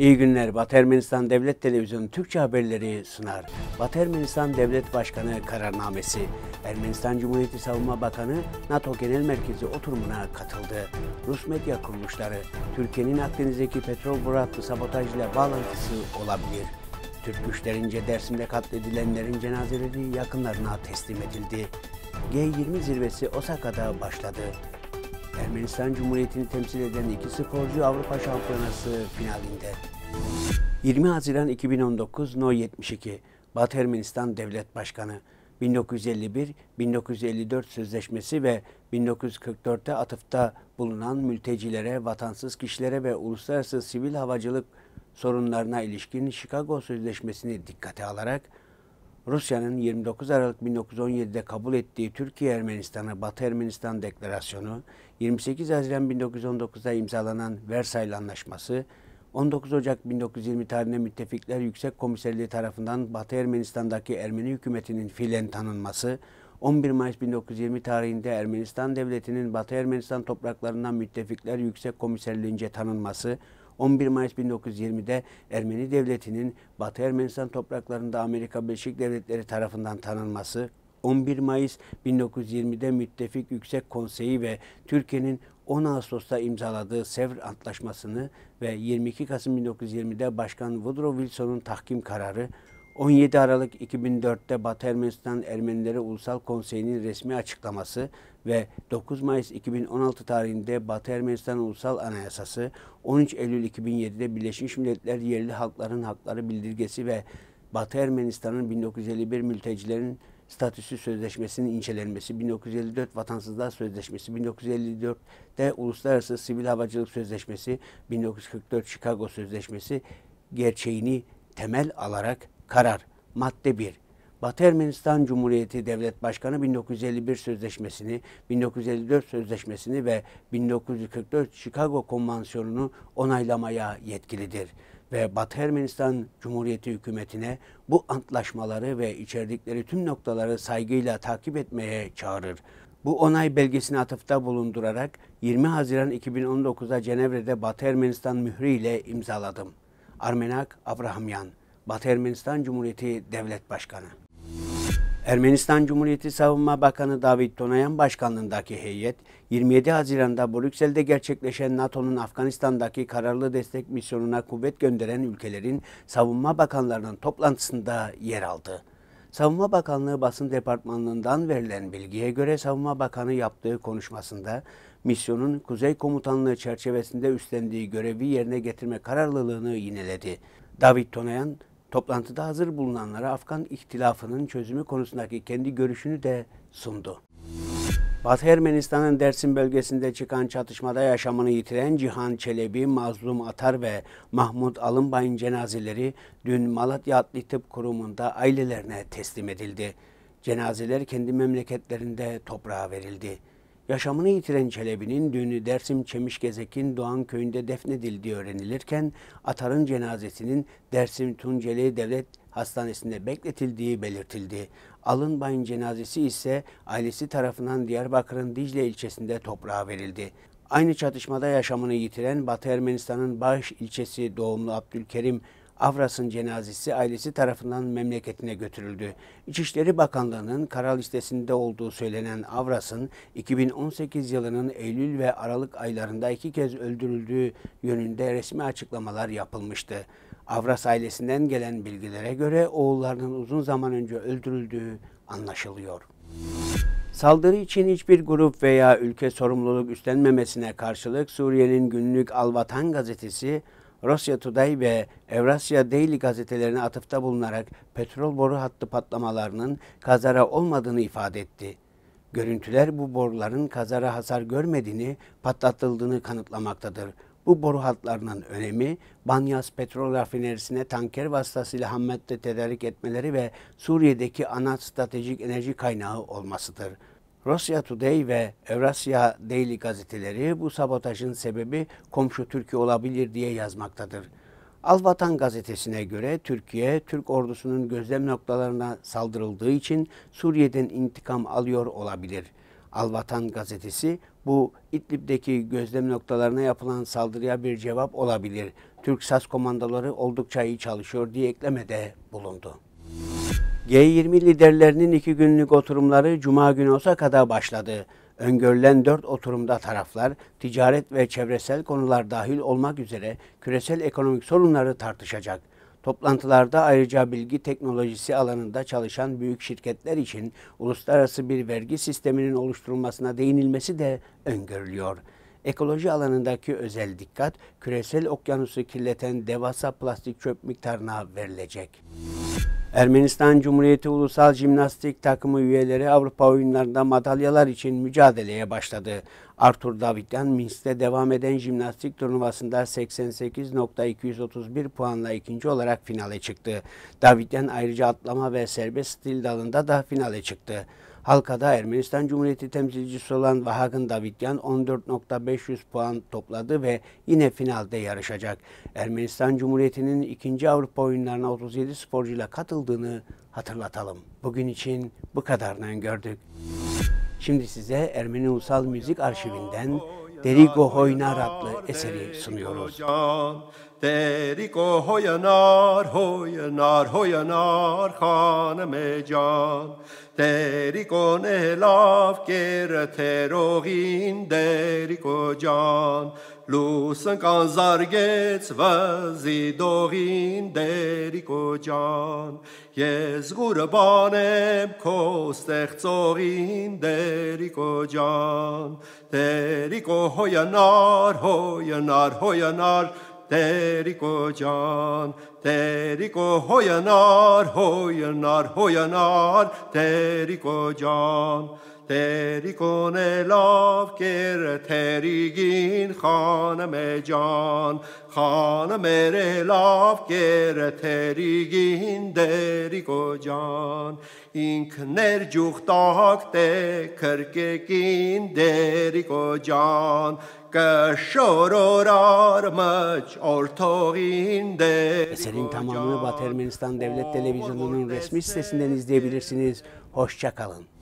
İyi günler. Batı Ermenistan Devlet Televizyonu Türkçe haberleri sunar. Batı Ermenistan Devlet Başkanı kararnamesi. Ermenistan Cumhuriyeti Savunma Bakanı NATO Genel Merkezi oturumuna katıldı. Rus medya kuruluşları Türkiye'nin Akdeniz'deki petrol boratlı sabotajla bağlantısı olabilir. Türk güçlerince Dersim'de katledilenlerin cenazeleri yakınlarına teslim edildi. G20 zirvesi Osaka'da başladı. Ermenistan Cumhuriyeti'ni temsil eden iki sporcu Avrupa Şampiyonası finalinde. 20 Haziran 2019 No 72 Batı Ermenistan Devlet Başkanı 1951-1954 Sözleşmesi ve 1944'te atıfta bulunan mültecilere, vatansız kişilere ve uluslararası sivil havacılık sorunlarına ilişkin Chicago Sözleşmesi'ni dikkate alarak Rusya'nın 29 Aralık 1917'de kabul ettiği Türkiye Ermenistan'ı Batı Ermenistan Deklarasyonu, 28 Haziran 1919'da imzalanan Versay Anlaşması, 19 Ocak 1920 tarihinde Müttefikler Yüksek Komiserliği tarafından Batı Ermenistan'daki Ermeni hükümetinin fiilen tanınması, 11 Mayıs 1920 tarihinde Ermenistan Devleti'nin Batı Ermenistan topraklarından Müttefikler Yüksek Komiserliğince tanınması, 11 Mayıs 1920'de Ermeni Devleti'nin Batı Ermenistan topraklarında Amerika Birleşik Devletleri tarafından tanınması, 11 Mayıs 1920'de Müttefik Yüksek Konseyi ve Türkiye'nin 10 Ağustos'ta imzaladığı Sevr Antlaşması'nı ve 22 Kasım 1920'de Başkan Woodrow Wilson'un tahkim kararı 17 Aralık 2004'te Batı Ermenistan Ermenileri Ulusal Konseyi'nin resmi açıklaması ve 9 Mayıs 2016 tarihinde Batı Ermenistan Ulusal Anayasası, 13 Eylül 2007'de Birleşmiş Milletler Yerli Halkların Hakları Bildirgesi ve Batı Ermenistan'ın 1951 mültecilerin statüsü sözleşmesinin incelenmesi, 1954 Vatansızlar Sözleşmesi, 1954'te Uluslararası Sivil Havacılık Sözleşmesi, 1944 Chicago Sözleşmesi gerçeğini temel alarak karar. Madde 1. Batı Ermenistan Cumhuriyeti Devlet Başkanı 1951 Sözleşmesini, 1954 Sözleşmesini ve 1944 Chicago Konvansiyonu'nu onaylamaya yetkilidir ve Batı Ermenistan Cumhuriyeti hükümetine bu antlaşmaları ve içerdikleri tüm noktaları saygıyla takip etmeye çağırır. Bu onay belgesini atıfta bulundurarak 20 Haziran 2019'da Cenevre'de Batı Ermenistan ile imzaladım. Armenak Abrahamyan Batı Ermenistan Cumhuriyeti Devlet Başkanı. Ermenistan Cumhuriyeti Savunma Bakanı David Tonayan başkanlığındaki heyet 27 Haziran'da Brüksel'de gerçekleşen NATO'nun Afganistan'daki kararlı destek misyonuna kuvvet gönderen ülkelerin savunma bakanlarının toplantısında yer aldı. Savunma Bakanlığı basın departmanından verilen bilgiye göre Savunma Bakanı yaptığı konuşmasında misyonun Kuzey Komutanlığı çerçevesinde üstlendiği görevi yerine getirme kararlılığını yineledi. David Tonayan, Toplantıda hazır bulunanlara Afgan ihtilafının çözümü konusundaki kendi görüşünü de sundu. Batı Ermenistan'ın Dersim bölgesinde çıkan çatışmada yaşamını yitiren Cihan Çelebi, Mazlum Atar ve Mahmut Alınbay'ın cenazeleri dün Malatya Adli Tıp Kurumu'nda ailelerine teslim edildi. Cenazeler kendi memleketlerinde toprağa verildi. Yaşamını yitiren Çelebi'nin düğünü Dersim gezekin Doğan köyünde defnedildiği öğrenilirken Atar'ın cenazesinin Dersim Tunceli Devlet Hastanesi'nde bekletildiği belirtildi. Alınbay'ın cenazesi ise ailesi tarafından Diyarbakır'ın Dicle ilçesinde toprağa verildi. Aynı çatışmada yaşamını yitiren Batı Ermenistan'ın Bağış ilçesi doğumlu Abdülkerim Avras'ın cenazesi ailesi tarafından memleketine götürüldü. İçişleri Bakanlığı'nın kara listesinde olduğu söylenen Avras'ın 2018 yılının Eylül ve Aralık aylarında iki kez öldürüldüğü yönünde resmi açıklamalar yapılmıştı. Avras ailesinden gelen bilgilere göre oğullarının uzun zaman önce öldürüldüğü anlaşılıyor. Saldırı için hiçbir grup veya ülke sorumluluk üstlenmemesine karşılık Suriye'nin günlük Alvatan gazetesi Rusya Today ve Evrasya Daily gazetelerine atıfta bulunarak petrol boru hattı patlamalarının kazara olmadığını ifade etti. Görüntüler bu boruların kazara hasar görmediğini, patlatıldığını kanıtlamaktadır. Bu boru hatlarının önemi Banyas petrol rafinerisine tanker vasıtasıyla ham tedarik etmeleri ve Suriye'deki ana stratejik enerji kaynağı olmasıdır. Rusya Today ve Evrasya Daily gazeteleri bu sabotajın sebebi komşu Türkiye olabilir diye yazmaktadır. Alvatan gazetesine göre Türkiye, Türk ordusunun gözlem noktalarına saldırıldığı için Suriye'den intikam alıyor olabilir. Alvatan gazetesi bu İdlib'deki gözlem noktalarına yapılan saldırıya bir cevap olabilir. Türk SAS komandoları oldukça iyi çalışıyor diye eklemede bulundu. G20 liderlerinin iki günlük oturumları Cuma günü olsa kadar başladı. Öngörülen dört oturumda taraflar ticaret ve çevresel konular dahil olmak üzere küresel ekonomik sorunları tartışacak. Toplantılarda ayrıca bilgi teknolojisi alanında çalışan büyük şirketler için uluslararası bir vergi sisteminin oluşturulmasına değinilmesi de öngörülüyor. Ekoloji alanındaki özel dikkat küresel okyanusu kirleten devasa plastik çöp miktarına verilecek. Ermenistan Cumhuriyeti Ulusal Jimnastik Takımı üyeleri Avrupa Oyunlarında madalyalar için mücadeleye başladı. Arthur Davidyan Minsk'te devam eden jimnastik turnuvasında 88.231 puanla ikinci olarak finale çıktı. Davidyan ayrıca atlama ve serbest stil dalında da finale çıktı. Halkada Ermenistan Cumhuriyeti temsilcisi olan Vahagın Davityan 14.500 puan topladı ve yine finalde yarışacak. Ermenistan Cumhuriyeti'nin 2. Avrupa oyunlarına 37 sporcuyla katıldığını hatırlatalım. Bugün için bu kadarını gördük. Şimdi size Ermeni Ulusal Müzik Arşivinden Derigo Hoynar adlı eseri sunuyoruz. Տերիկո հոյանար, հոյանար, հոյանար խանմեջան, Տերիկոն էլավ կերը թերողին դերիկո ջան, լուսն կան զարգեց վզի դողին դերիկո ջան, ես գուրը բանեմ քո ստեղծողին դերիկո ջան, Տերիկո հոյանար, հոյանար, հոյանար, հոյանար Teriko can, Teriko hoyanar, hoyanar, hoyanar, Teriko can. تری لاف کر تریگین خانم جان خانم لاف کر تریگین دری کو جان این کنر جوختاک ته کرککین دری کو جان Eserin tamamını Batı Ermenistan Devlet Televizyonu'nun resmi sitesinden izleyebilirsiniz. Hoşçakalın.